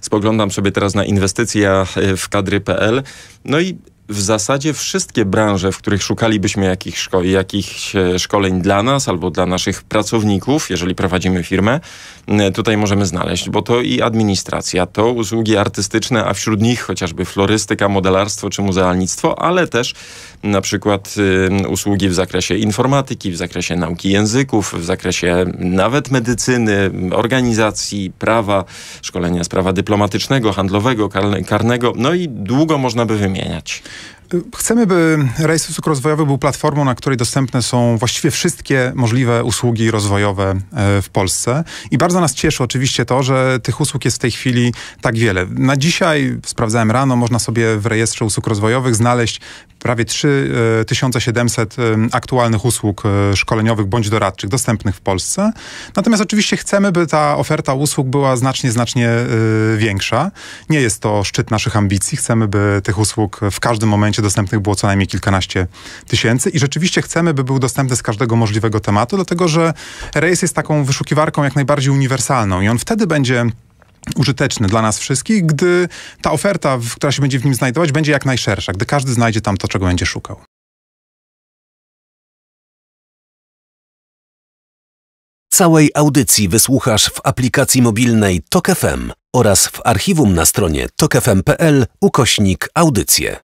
Spoglądam sobie teraz na inwestycja y, w kadry.pl. No i w zasadzie wszystkie branże, w których szukalibyśmy jakichś szko jakichś e, szkoleń dla nas albo dla naszych pracowników, jeżeli prowadzimy firmę, tutaj możemy znaleźć, bo to i administracja, to usługi artystyczne, a wśród nich chociażby florystyka, modelarstwo czy muzealnictwo, ale też na przykład e, usługi w zakresie informatyki, w zakresie nauki języków, w zakresie nawet medycyny, organizacji, prawa, szkolenia z prawa dyplomatycznego, handlowego, karnego, no i długo można by wymieniać. Chcemy, by rejestr usług rozwojowych był platformą, na której dostępne są właściwie wszystkie możliwe usługi rozwojowe e, w Polsce. I bardzo nas cieszy oczywiście to, że tych usług jest w tej chwili tak wiele. Na dzisiaj, sprawdzałem rano, można sobie w rejestrze usług rozwojowych znaleźć prawie 3700 aktualnych usług e, szkoleniowych bądź doradczych dostępnych w Polsce. Natomiast oczywiście chcemy, by ta oferta usług była znacznie, znacznie e, większa. Nie jest to szczyt naszych ambicji. Chcemy, by tych usług w każdym momencie dostępnych było co najmniej kilkanaście tysięcy i rzeczywiście chcemy, by był dostępny z każdego możliwego tematu, dlatego że rejs jest taką wyszukiwarką jak najbardziej uniwersalną i on wtedy będzie użyteczny dla nas wszystkich, gdy ta oferta, która się będzie w nim znajdować, będzie jak najszersza, gdy każdy znajdzie tam to, czego będzie szukał. Całej audycji wysłuchasz w aplikacji mobilnej TokFM oraz w archiwum na stronie tokefm.pl ukośnik audycje.